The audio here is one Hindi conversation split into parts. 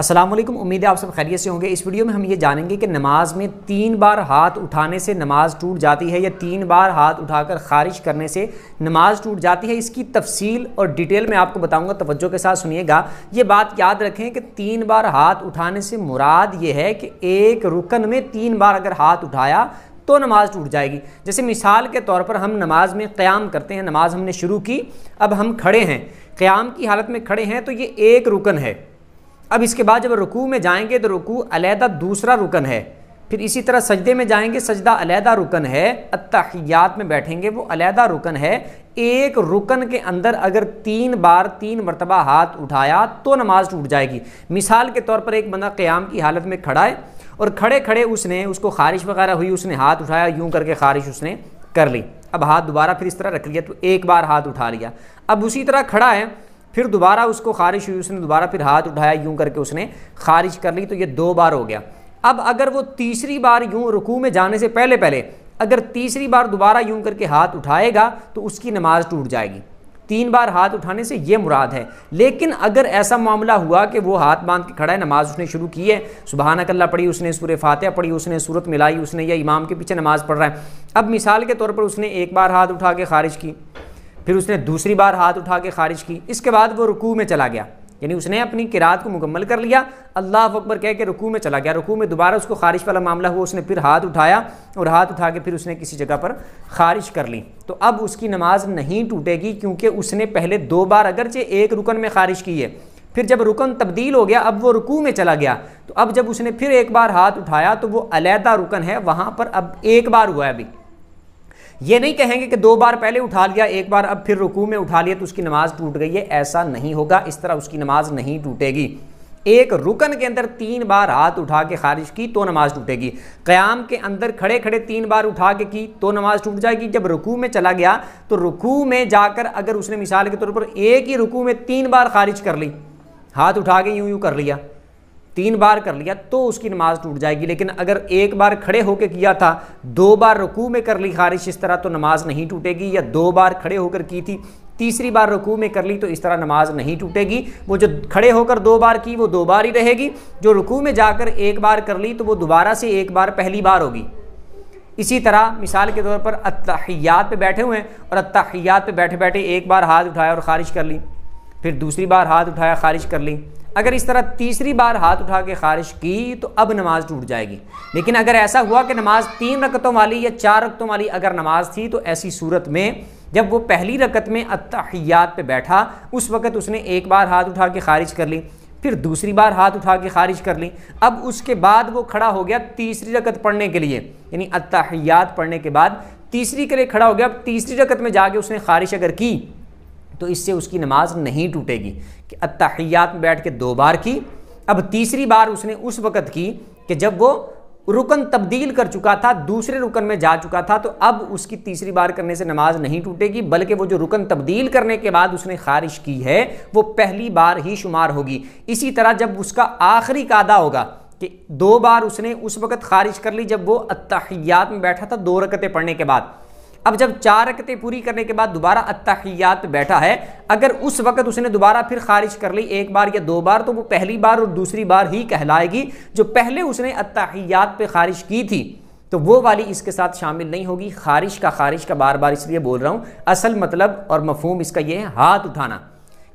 असलम उम्मीद है आप सब खैरियत से होंगे इस वीडियो में हम ये जानेंगे कि नमाज में तीन बार हाथ उठाने से नमाज टूट जाती है या तीन बार हाथ उठाकर खारिज करने से नमाज टूट जाती है इसकी तफसील और डिटेल में आपको बताऊंगा तवज्जो के साथ सुनिएगा ये बात याद रखें कि तीन बार हाथ उठाने से मुराद ये है कि एक रुकन में तीन बार अगर हाथ उठाया तो नमाज़ टूट जाएगी जैसे मिसाल के तौर पर हम नमाज में क़्याम करते हैं नमाज हमने शुरू की अब हम खड़े हैं क़्याम की हालत में खड़े हैं तो ये एक रुकन है अब इसके बाद जब रुकू में जाएंगे तो रुकू अलीहदा दूसरा रुकन है फिर इसी तरह सजदे में जाएंगे सजदा अलीहदा रुकन है अतहियात में बैठेंगे वो अलीहदा रुकन है एक रुकन के अंदर अगर तीन बार तीन मरतबा हाथ उठाया तो नमाज टूट जाएगी मिसाल के तौर पर एक बंदा क़्याम की हालत में खड़ा है और खड़े खड़े उसने उसको खारिश वगैरह हुई उसने हाथ उठाया यूं करके खारिश उसने कर ली अब हाथ दोबारा फिर इस तरह रख लिया तो एक बार हाथ उठा लिया अब उसी तरह खड़ा है फिर दोबारा उसको खारिज हुई उसने दोबारा फिर हाथ उठाया यूं करके उसने खारिज कर ली तो ये दो बार हो गया अब अगर वो तीसरी बार यूं रुकू में जाने से पहले पहले अगर तीसरी बार दोबारा यूं करके हाथ उठाएगा तो उसकी नमाज टूट जाएगी तीन बार हाथ उठाने से ये मुराद है लेकिन अगर ऐसा मामला हुआ कि वो हाथ बांध के खड़ा है नमाज उसने शुरू की है सुबह कल्ला पढ़ी उसने सूर्य फातह पढ़ी उसने सूरत मिलाई उसने या इमाम के पीछे नमाज पढ़ रहा है अब मिसाल के तौर पर उसने एक बार हाथ उठा के खारिज की फिर उसने दूसरी बार हाथ उठा के खारिज की इसके बाद वो रुकू में चला गया यानी उसने अपनी किरात को मुकम्मल कर लिया अल्लाह अकबर कह के रुकू में चला गया रुकू में दोबारा उसको खारिश वाला मामला हुआ उसने फिर हाथ उठाया और हाथ उठा के फिर उसने किसी जगह पर खारिश कर ली तो अब उसकी नमाज नहीं टूटेगी क्योंकि उसने पहले दो बार अगरचे एक रुकन में खारिश की है फिर जब रुकन तब्दील हो गया अब वो रुकू में चला गया तो अब जब उसने फिर एक बार हाथ उठाया तो वो अलीहदा रुकन है वहाँ पर अब एक बार हुआ है अभी ये नहीं कहेंगे कि दो बार पहले उठा लिया एक बार अब फिर रुकू में उठा लिया तो उसकी नमाज टूट गई है ऐसा नहीं होगा इस तरह उसकी नमाज नहीं टूटेगी एक रुकन के अंदर तीन बार हाथ उठा के खारिज की तो नमाज टूटेगी क़याम के अंदर खड़े खड़े तीन बार उठा के की तो नमाज टूट जाएगी जब रुकू में चला गया तो रुकू में जाकर अगर उसने मिसाल के तौर पर एक ही रुकू में तीन बार खारिज कर ली हाथ उठा के यूं यूं कर लिया तीन बार कर लिया तो उसकी नमाज टूट जाएगी लेकिन अगर एक बार खड़े होकर किया था दो बार रुकू में कर ली खारिश इस तरह तो नमाज नहीं टूटेगी या दो बार खड़े होकर की थी तीसरी बार रुकू में कर ली तो इस तरह नमाज नहीं टूटेगी वो जो खड़े होकर दो बार की वो दो बार ही रहेगी जो रुकू में जाकर एक बार कर ली तो वो दोबारा से एक बार पहली बार होगी इसी तरह मिसाल के तौर पर अतहियात पे बैठे हुए हैं और अतहियात पे बैठे बैठे एक बार हाथ उठाया और ख़ारिज कर ली फिर दूसरी बार हाथ उठाया ख़ारिज कर ली अगर इस तरह तीसरी बार हाथ उठा के खारिश की तो अब नमाज टूट जाएगी लेकिन अगर ऐसा हुआ कि नमाज तीन रकतों वाली या चार रकतों वाली अगर नमाज थी तो ऐसी सूरत में जब वो पहली रकत में अतहियात पे बैठा उस वक़्त उसने एक बार हाथ उठा के खारिज कर ली फिर दूसरी बार हाथ उठा के खारिज कर ली अब उसके बाद वो खड़ा हो गया तीसरी रकत पढ़ने के लिए यानी अतहियात पढ़ने के बाद तीसरी के लिए खड़ा हो गया अब तीसरी रकत में जाके उसने खारिश अगर की तो इससे उसकी नमाज नहीं टूटेगी कि अतहियात में बैठ के दो बार की अब तीसरी बार उसने उस वक़्त की कि जब वो रुकन तब्दील कर चुका था दूसरे रुकन में जा चुका था तो अब उसकी तीसरी बार करने से नमाज नहीं टूटेगी बल्कि वो जो रुकन तब्दील करने के बाद उसने खारिज की है वो पहली बार ही शुमार होगी इसी तरह जब उसका आखिरी कादा होगा कि दो बार उसने उस वक़्त खारिज कर ली जब वो अतहियात में बैठा था दो रकतें पढ़ने के बाद अब जब चार रकतें पूरी करने के बाद दोबारा अत्ताहियात बैठा है अगर उस वक्त उसने दोबारा फिर खारिज कर ली एक बार या दो बार तो वो पहली बार और दूसरी बार ही कहलाएगी जो पहले उसने अत्ताहियात पे खारिज की थी तो वो वाली इसके साथ शामिल नहीं होगी खारिश का खारिश का बार बार इसलिए बोल रहा हूँ असल मतलब और मफहम इसका ये है हाथ उठाना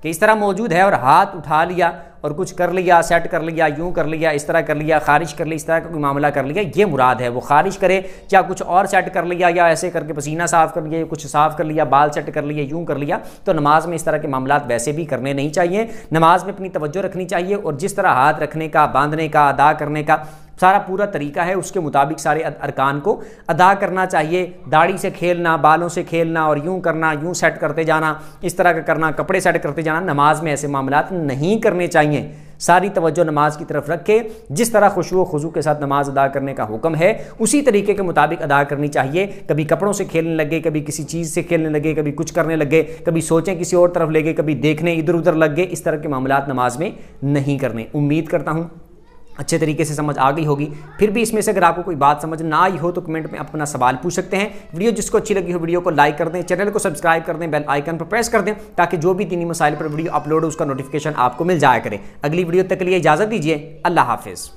कि इस तरह मौजूद है और हाथ उठा लिया और कुछ कर लिया सेट कर लिया यूं कर लिया इस तरह कर लिया खारिज कर लिया इस तरह का कोई मामला कर लिया ये मुराद है वो खारिज करे या कुछ और सेट कर लिया या ऐसे करके पसीना साफ़ कर लिया कुछ साफ़ कर लिया बाल सेट कर लिए यूं कर लिया तो नमाज में इस तरह के मामला वैसे भी करने नहीं चाहिए नमाज में अपनी तवज्जो रखनी चाहिए और जिस तरह हाथ रखने का बांधने का अदा करने का सारा पूरा तरीका है उसके मुताबिक सारे अरकान को अदा करना चाहिए दाढ़ी से खेलना बालों से खेलना और यूँ करना यूँ सेट करते जाना इस तरह का करना कपड़े सेट करते जाना नमाज में ऐसे मामला नहीं करने चाहिए सारी तवज्जो नमाज की तरफ रखे जिस तरह खुशू खुजू के साथ नमाज अदा करने का हुक्म है उसी तरीके के मुताबिक अदा करनी चाहिए कभी कपड़ों से खेलने लगे कभी किसी चीज़ से खेलने लगे कभी कुछ करने लगे कभी सोचें किसी और तरफ लगे कभी देखने इधर उधर लग गए इस तरह के मामला नमाज में नहीं करने उम्मीद करता हूँ अच्छे तरीके से समझ आ गई होगी फिर भी इसमें से अगर आपको कोई बात समझ ना आई हो तो कमेंट में अपना सवाल पूछ सकते हैं वीडियो जिसको अच्छी लगी हो वीडियो को लाइक कर दें चैनल को सब्सक्राइब कर दें बेल आइकन पर प्रेस कर दें ताकि जो भी दीनी मसाइल पर वीडियो अपलोड हो उसका नोटिफिकेशन आपको मिल जाया करें अगली वीडियो तक के लिए इजाज़त दीजिए अल्लाह हाफिज़